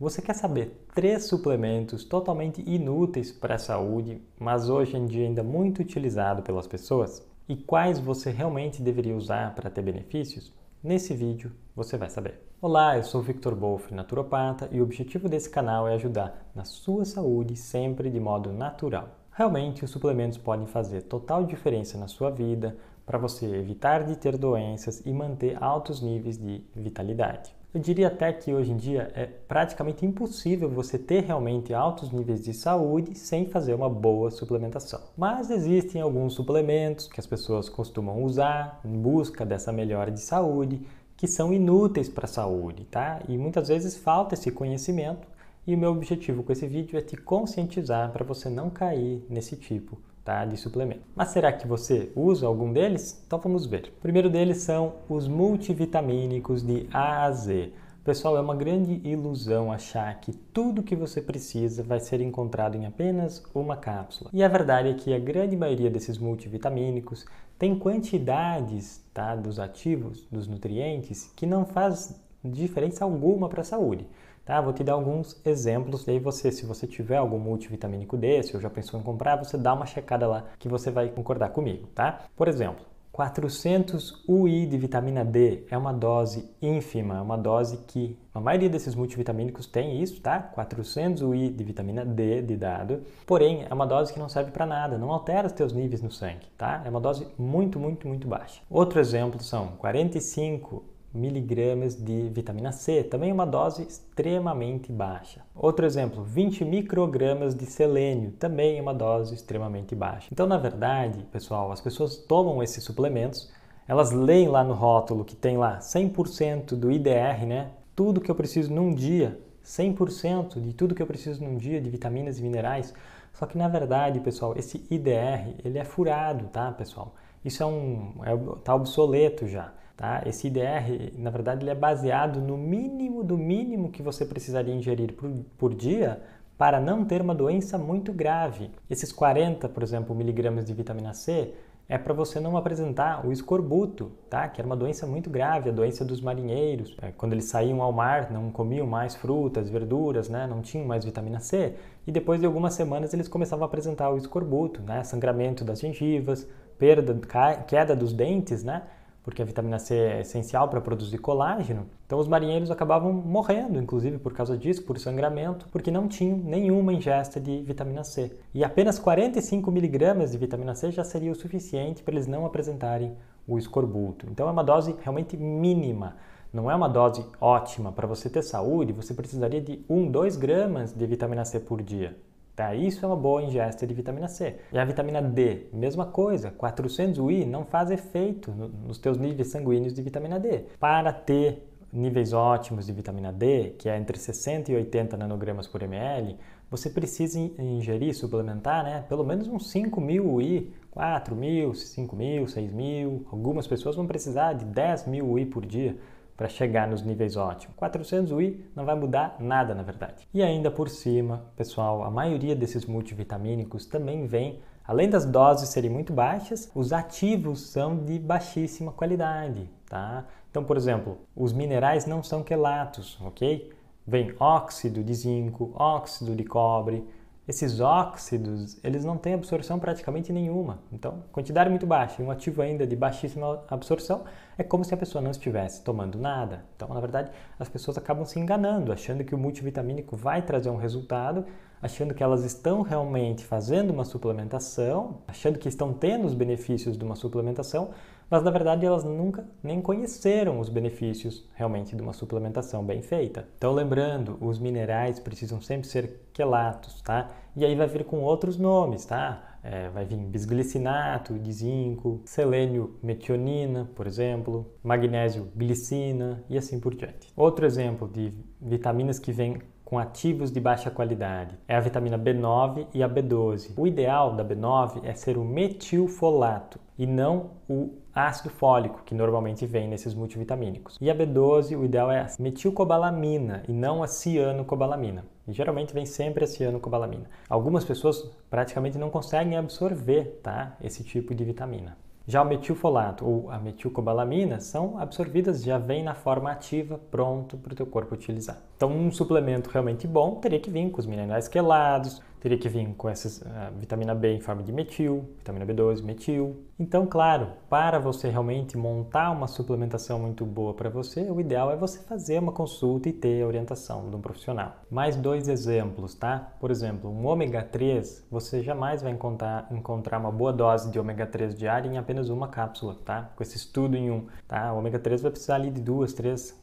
Você quer saber três suplementos totalmente inúteis para a saúde, mas hoje em dia ainda muito utilizado pelas pessoas? E quais você realmente deveria usar para ter benefícios? Nesse vídeo você vai saber. Olá, eu sou Victor Bolfre, naturopata, e o objetivo desse canal é ajudar na sua saúde sempre de modo natural. Realmente, os suplementos podem fazer total diferença na sua vida para você evitar de ter doenças e manter altos níveis de vitalidade. Eu diria até que hoje em dia é praticamente impossível você ter realmente altos níveis de saúde sem fazer uma boa suplementação. Mas existem alguns suplementos que as pessoas costumam usar em busca dessa melhora de saúde, que são inúteis para a saúde, tá? E muitas vezes falta esse conhecimento, e o meu objetivo com esse vídeo é te conscientizar para você não cair nesse tipo tá? de suplemento. Mas será que você usa algum deles? Então vamos ver. O primeiro deles são os multivitamínicos de A a Z. Pessoal, é uma grande ilusão achar que tudo que você precisa vai ser encontrado em apenas uma cápsula. E a verdade é que a grande maioria desses multivitamínicos tem quantidades tá, dos ativos, dos nutrientes, que não faz diferença alguma para a saúde. Tá? Vou te dar alguns exemplos, daí você, se você tiver algum multivitamínico desse, ou já pensou em comprar, você dá uma checada lá que você vai concordar comigo, tá? Por exemplo, 400 UI de vitamina D é uma dose ínfima, é uma dose que a maioria desses multivitamínicos tem isso, tá? 400 UI de vitamina D de dado, porém é uma dose que não serve para nada, não altera os teus níveis no sangue, tá? É uma dose muito, muito, muito baixa. Outro exemplo são 45 miligramas de vitamina C, também uma dose extremamente baixa. Outro exemplo, 20 microgramas de selênio, também uma dose extremamente baixa. Então, na verdade, pessoal, as pessoas tomam esses suplementos, elas leem lá no rótulo que tem lá 100% do IDR, né? Tudo que eu preciso num dia, 100% de tudo que eu preciso num dia de vitaminas e minerais. Só que na verdade, pessoal, esse IDR, ele é furado, tá, pessoal? Isso é um é, tá obsoleto já. Tá? Esse IDR, na verdade, ele é baseado no mínimo do mínimo que você precisaria ingerir por, por dia para não ter uma doença muito grave. Esses 40, por exemplo, miligramas de vitamina C é para você não apresentar o escorbuto, tá? que era uma doença muito grave, a doença dos marinheiros. É, quando eles saíam ao mar, não comiam mais frutas, verduras, né? não tinham mais vitamina C, e depois de algumas semanas eles começavam a apresentar o escorbuto, né? sangramento das gengivas, perda, queda dos dentes, né? porque a vitamina C é essencial para produzir colágeno. Então os marinheiros acabavam morrendo, inclusive por causa disso, por sangramento, porque não tinham nenhuma ingesta de vitamina C. E apenas 45 miligramas de vitamina C já seria o suficiente para eles não apresentarem o escorbuto. Então é uma dose realmente mínima. Não é uma dose ótima para você ter saúde, você precisaria de 1, 2 gramas de vitamina C por dia. Tá? Isso é uma boa ingesta de vitamina C. E a vitamina D, mesma coisa, 400 UI não faz efeito nos teus níveis sanguíneos de vitamina D. Para ter níveis ótimos de vitamina D, que é entre 60 e 80 nanogramas por ml, você precisa ingerir, suplementar, né, pelo menos uns 5 mil UI, 4 mil, 5 mil, 6 mil. Algumas pessoas vão precisar de 10 mil UI por dia para chegar nos níveis ótimos. 400 UI não vai mudar nada, na verdade. E ainda por cima, pessoal, a maioria desses multivitamínicos também vem Além das doses serem muito baixas, os ativos são de baixíssima qualidade, tá? Então, por exemplo, os minerais não são quelatos, ok? Vem óxido de zinco, óxido de cobre, esses óxidos, eles não têm absorção praticamente nenhuma. Então, quantidade muito baixa e um ativo ainda de baixíssima absorção é como se a pessoa não estivesse tomando nada. Então, na verdade, as pessoas acabam se enganando, achando que o multivitamínico vai trazer um resultado, achando que elas estão realmente fazendo uma suplementação, achando que estão tendo os benefícios de uma suplementação, mas na verdade elas nunca nem conheceram os benefícios realmente de uma suplementação bem feita. Então lembrando, os minerais precisam sempre ser quelatos, tá? E aí vai vir com outros nomes, tá? É, vai vir bisglicinato de zinco, selênio metionina, por exemplo, magnésio glicina e assim por diante. Outro exemplo de vitaminas que vem com ativos de baixa qualidade. É a vitamina B9 e a B12. O ideal da B9 é ser o metilfolato e não o ácido fólico, que normalmente vem nesses multivitamínicos. E a B12, o ideal é a metilcobalamina e não a cianocobalamina. E geralmente vem sempre a cianocobalamina. Algumas pessoas praticamente não conseguem absorver tá, esse tipo de vitamina. Já o metilfolato ou a metilcobalamina né, são absorvidas, já vem na forma ativa, pronto para o teu corpo utilizar. Então, um suplemento realmente bom teria que vir com os minerais quelados, teria que vir com essas uh, vitamina B em forma de metil, vitamina B12, metil. Então, claro, para você realmente montar uma suplementação muito boa para você, o ideal é você fazer uma consulta e ter a orientação de um profissional. Mais dois exemplos, tá? Por exemplo, um ômega 3, você jamais vai encontrar, encontrar uma boa dose de ômega 3 diária em apenas uma cápsula, tá? Com esse estudo em um, tá? O ômega 3 vai precisar ali de duas, três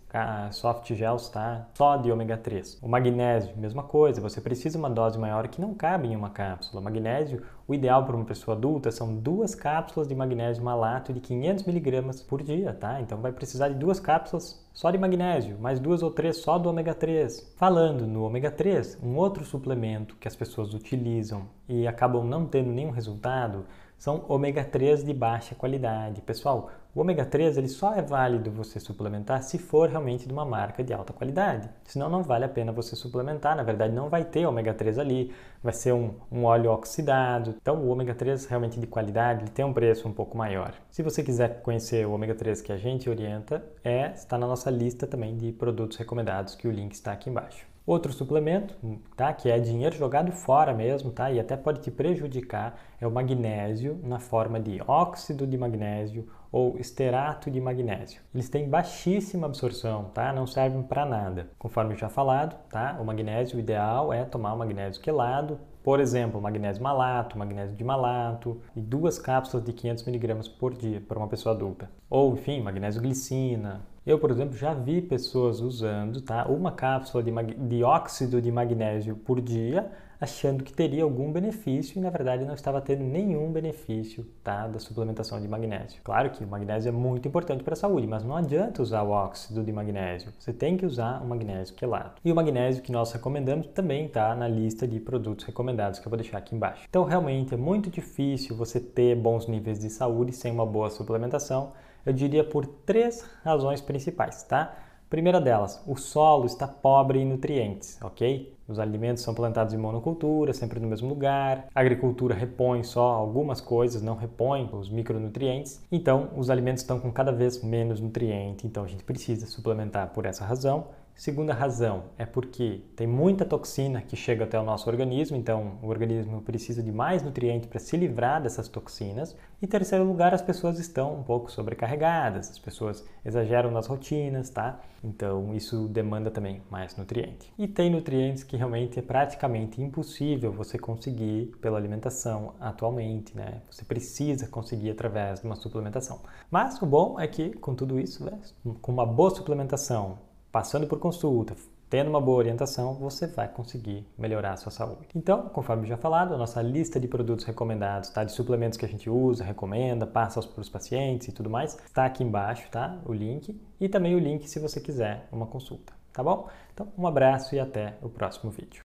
soft gels, tá? Só de ômega 3. O magnésio, mesma coisa, você precisa uma dose maior que não cabe em uma cápsula. O magnésio, o ideal para uma pessoa adulta são duas cápsulas de magnésio malato de 500 miligramas por dia, tá? Então vai precisar de duas cápsulas só de magnésio, mais duas ou três só do ômega 3. Falando no ômega 3, um outro suplemento que as pessoas utilizam e acabam não tendo nenhum resultado são ômega 3 de baixa qualidade. Pessoal, o ômega 3 ele só é válido você suplementar se for realmente de uma marca de alta qualidade. Senão não vale a pena você suplementar, na verdade não vai ter ômega 3 ali, vai ser um, um óleo oxidado. Então o ômega 3 realmente de qualidade ele tem um preço um pouco maior. Se você quiser conhecer o ômega 3 que a gente orienta, é está na nossa lista também de produtos recomendados que o link está aqui embaixo. Outro suplemento, tá, que é dinheiro jogado fora mesmo, tá, e até pode te prejudicar, é o magnésio na forma de óxido de magnésio ou esterato de magnésio. Eles têm baixíssima absorção, tá? Não servem para nada. Conforme já falado, tá? O magnésio o ideal é tomar o magnésio quelado, por exemplo, magnésio malato, magnésio de malato e duas cápsulas de 500 mg por dia para uma pessoa adulta. Ou, enfim, magnésio glicina, eu, por exemplo, já vi pessoas usando tá, uma cápsula de dióxido de magnésio por dia, achando que teria algum benefício e na verdade não estava tendo nenhum benefício tá, da suplementação de magnésio. Claro que o magnésio é muito importante para a saúde, mas não adianta usar o óxido de magnésio. Você tem que usar o magnésio quelato. E o magnésio que nós recomendamos também está na lista de produtos recomendados que eu vou deixar aqui embaixo. Então realmente é muito difícil você ter bons níveis de saúde sem uma boa suplementação eu diria por três razões principais, tá? Primeira delas, o solo está pobre em nutrientes, ok? Os alimentos são plantados em monocultura, sempre no mesmo lugar. A agricultura repõe só algumas coisas, não repõe os micronutrientes. Então, os alimentos estão com cada vez menos nutriente, então a gente precisa suplementar por essa razão. Segunda razão é porque tem muita toxina que chega até o nosso organismo, então o organismo precisa de mais nutrientes para se livrar dessas toxinas. E terceiro lugar, as pessoas estão um pouco sobrecarregadas, as pessoas exageram nas rotinas, tá? Então isso demanda também mais nutriente. E tem nutrientes que realmente é praticamente impossível você conseguir pela alimentação atualmente, né? Você precisa conseguir através de uma suplementação. Mas o bom é que com tudo isso, né? com uma boa suplementação passando por consulta, tendo uma boa orientação, você vai conseguir melhorar a sua saúde. Então, conforme já falado, a nossa lista de produtos recomendados, tá? De suplementos que a gente usa, recomenda, passa para os pacientes e tudo mais, está aqui embaixo, tá? O link e também o link se você quiser uma consulta, tá bom? Então, um abraço e até o próximo vídeo.